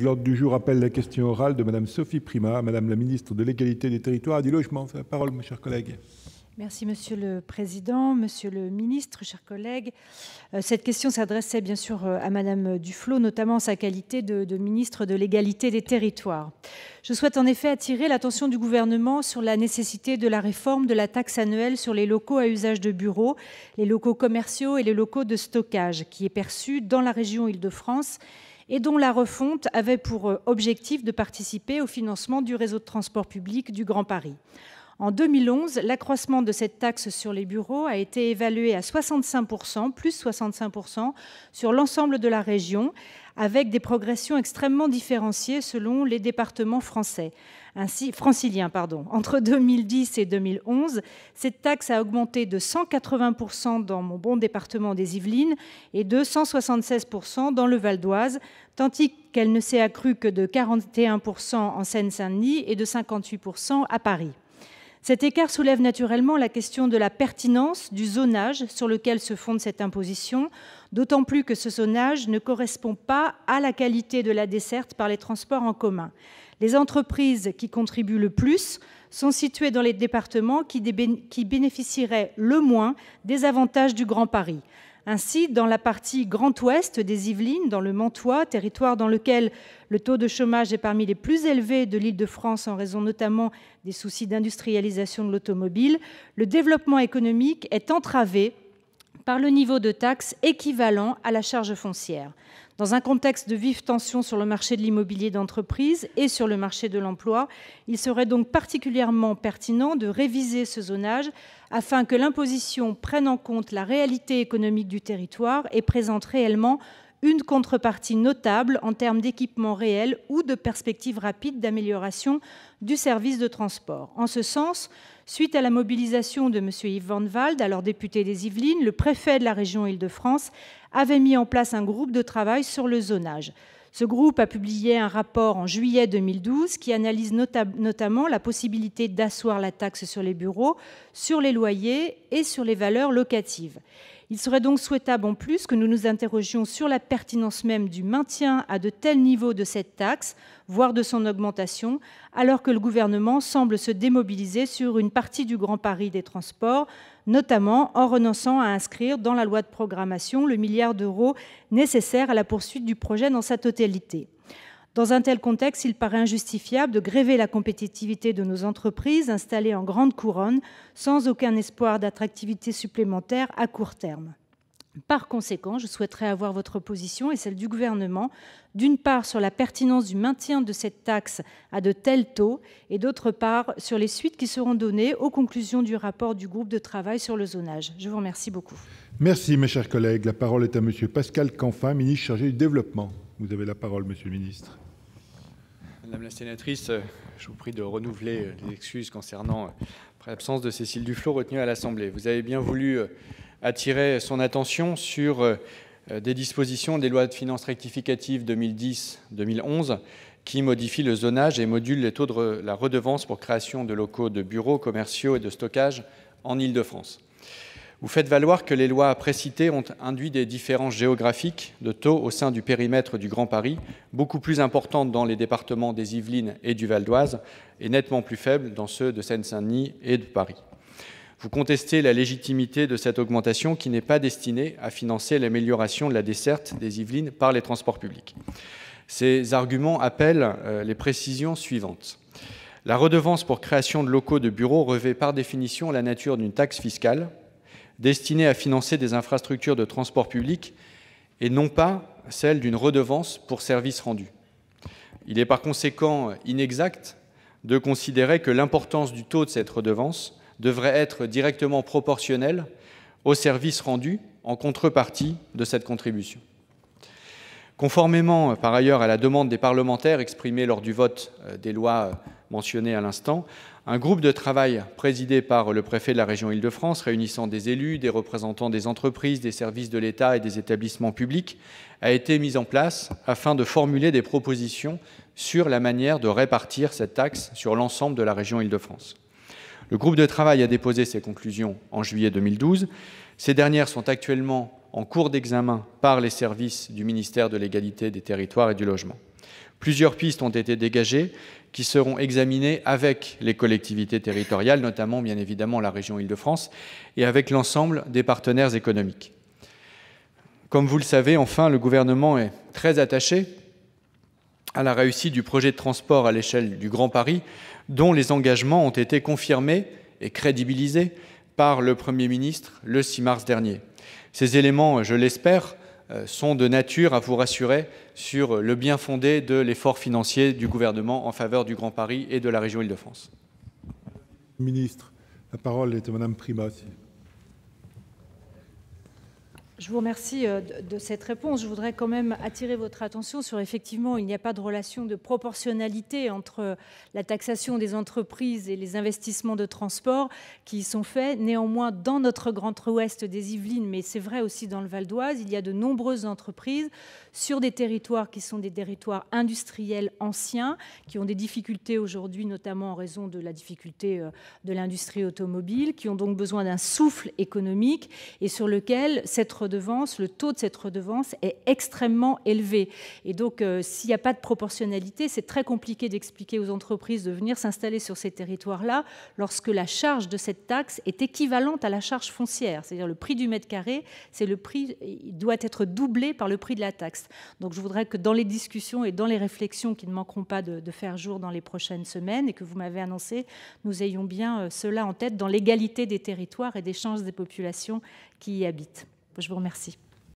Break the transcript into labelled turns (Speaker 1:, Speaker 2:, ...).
Speaker 1: L'ordre du jour appelle la question orale de Madame Sophie Prima, Madame la ministre de l'Égalité des territoires et du logement. La parole, mes chers collègues.
Speaker 2: Merci, Monsieur le Président, Monsieur le Ministre, chers collègues. Euh, cette question s'adressait bien sûr euh, à Madame Duflot, notamment sa qualité de, de ministre de l'égalité des territoires. Je souhaite en effet attirer l'attention du gouvernement sur la nécessité de la réforme de la taxe annuelle sur les locaux à usage de bureaux, les locaux commerciaux et les locaux de stockage, qui est perçue dans la région Île-de-France et dont la refonte avait pour euh, objectif de participer au financement du réseau de transport public du Grand Paris. En 2011, l'accroissement de cette taxe sur les bureaux a été évalué à 65%, plus 65% sur l'ensemble de la région, avec des progressions extrêmement différenciées selon les départements français. Ainsi, franciliens, pardon. Entre 2010 et 2011, cette taxe a augmenté de 180% dans mon bon département des Yvelines et de 176% dans le Val d'Oise, tandis qu'elle ne s'est accrue que de 41% en Seine-Saint-Denis et de 58% à Paris. Cet écart soulève naturellement la question de la pertinence du zonage sur lequel se fonde cette imposition, d'autant plus que ce zonage ne correspond pas à la qualité de la desserte par les transports en commun. Les entreprises qui contribuent le plus sont situées dans les départements qui, bénéficieraient le moins des avantages du Grand Paris. Ainsi, dans la partie Grand Ouest des Yvelines, dans le Mantois, territoire dans lequel le taux de chômage est parmi les plus élevés de l'Île-de-France en raison notamment des soucis d'industrialisation de l'automobile, le développement économique est entravé par le niveau de taxes équivalent à la charge foncière. Dans un contexte de vives tensions sur le marché de l'immobilier d'entreprise et sur le marché de l'emploi, il serait donc particulièrement pertinent de réviser ce zonage afin que l'imposition prenne en compte la réalité économique du territoire et présente réellement une contrepartie notable en termes d'équipement réel ou de perspectives rapides d'amélioration du service de transport. En ce sens, suite à la mobilisation de M. Yves Van vald alors député des Yvelines, le préfet de la région Île-de-France avait mis en place un groupe de travail sur le zonage. Ce groupe a publié un rapport en juillet 2012 qui analyse notamment la possibilité d'asseoir la taxe sur les bureaux, sur les loyers et sur les valeurs locatives. Il serait donc souhaitable en plus que nous nous interrogions sur la pertinence même du maintien à de tels niveaux de cette taxe, voire de son augmentation, alors que le gouvernement semble se démobiliser sur une partie du Grand pari des transports, notamment en renonçant à inscrire dans la loi de programmation le milliard d'euros nécessaire à la poursuite du projet dans sa totalité. Dans un tel contexte, il paraît injustifiable de gréver la compétitivité de nos entreprises installées en grande couronne sans aucun espoir d'attractivité supplémentaire à court terme. Par conséquent, je souhaiterais avoir votre position et celle du gouvernement, d'une part sur la pertinence du maintien de cette taxe à de tels taux et d'autre part sur les suites qui seront données aux conclusions du rapport du groupe de travail sur le zonage. Je vous remercie beaucoup.
Speaker 1: Merci mes chers collègues. La parole est à monsieur Pascal Canfin, ministre chargé du développement. Vous avez la parole, monsieur le ministre. Madame la sénatrice, euh, je vous prie de renouveler euh, les excuses concernant euh, l'absence de Cécile Duflot retenue à l'Assemblée. Vous avez bien voulu attirer son attention sur des dispositions des lois de finances rectificatives 2010-2011 qui modifient le zonage et modulent les taux de la redevance pour création de locaux de bureaux commerciaux et de stockage en Île-de-France. Vous faites valoir que les lois précitées ont induit des différences géographiques de taux au sein du périmètre du Grand Paris, beaucoup plus importantes dans les départements des Yvelines et du Val d'Oise, et nettement plus faibles dans ceux de Seine-Saint-Denis et de Paris. Vous contestez la légitimité de cette augmentation qui n'est pas destinée à financer l'amélioration de la desserte des Yvelines par les transports publics. Ces arguments appellent euh, les précisions suivantes. La redevance pour création de locaux de bureaux revêt par définition la nature d'une taxe fiscale destinée à financer des infrastructures de transport public et non pas celle d'une redevance pour services rendus. Il est par conséquent inexact de considérer que l'importance du taux de cette redevance devrait être directement proportionnelle aux services rendus en contrepartie de cette contribution. Conformément par ailleurs à la demande des parlementaires exprimée lors du vote euh, des lois euh, mentionnées à l'instant, un groupe de travail présidé par le préfet de la région Île-de-France, réunissant des élus, des représentants des entreprises, des services de l'État et des établissements publics, a été mis en place afin de formuler des propositions sur la manière de répartir cette taxe sur l'ensemble de la région Île-de-France. Le groupe de travail a déposé ses conclusions en juillet 2012. Ces dernières sont actuellement en cours d'examen par les services du ministère de l'égalité des territoires et du logement. Plusieurs pistes ont été dégagées qui seront examinées avec les collectivités territoriales, notamment bien évidemment la région Île-de-France, et avec l'ensemble des partenaires économiques. Comme vous le savez, enfin, le gouvernement est très attaché à la réussite du projet de transport à l'échelle du Grand Paris, dont les engagements ont été confirmés et crédibilisés par le Premier ministre le 6 mars dernier. Ces éléments, je l'espère, euh, sont de nature à vous rassurer sur le bien fondé de l'effort financier du gouvernement en faveur du Grand Paris et de la région Île-de-France. Ministre, la parole est à Madame Prima.
Speaker 2: Je vous remercie euh, de cette réponse. Je voudrais quand même attirer votre attention sur effectivement, il n'y a pas de relation de proportionnalité entre euh, la taxation des entreprises et les investissements de transport qui sont faits. Néanmoins, dans notre Grand Ouest des Yvelines, mais c'est vrai aussi dans le Val d'Oise, il y a de nombreuses entreprises sur des territoires qui sont des territoires industriels anciens, qui ont des difficultés aujourd'hui, notamment en raison de la difficulté euh, de l'industrie automobile, qui ont donc besoin d'un souffle économique et sur lequel cette le taux de cette redevance est extrêmement élevé. Et donc, euh, s'il n'y a pas de proportionnalité, c'est très compliqué d'expliquer aux entreprises de venir s'installer sur ces territoires-là lorsque la charge de cette taxe est équivalente à la charge foncière. C'est-à-dire le prix du mètre carré, c'est le prix, doit être doublé par le prix de la taxe. Donc, je voudrais que dans les discussions et dans les réflexions qui ne manqueront pas de, de faire jour dans les prochaines semaines et que vous m'avez annoncé, nous ayons bien euh, cela en tête dans l'égalité des territoires et des chances des populations qui y habitent. Je vous remercie.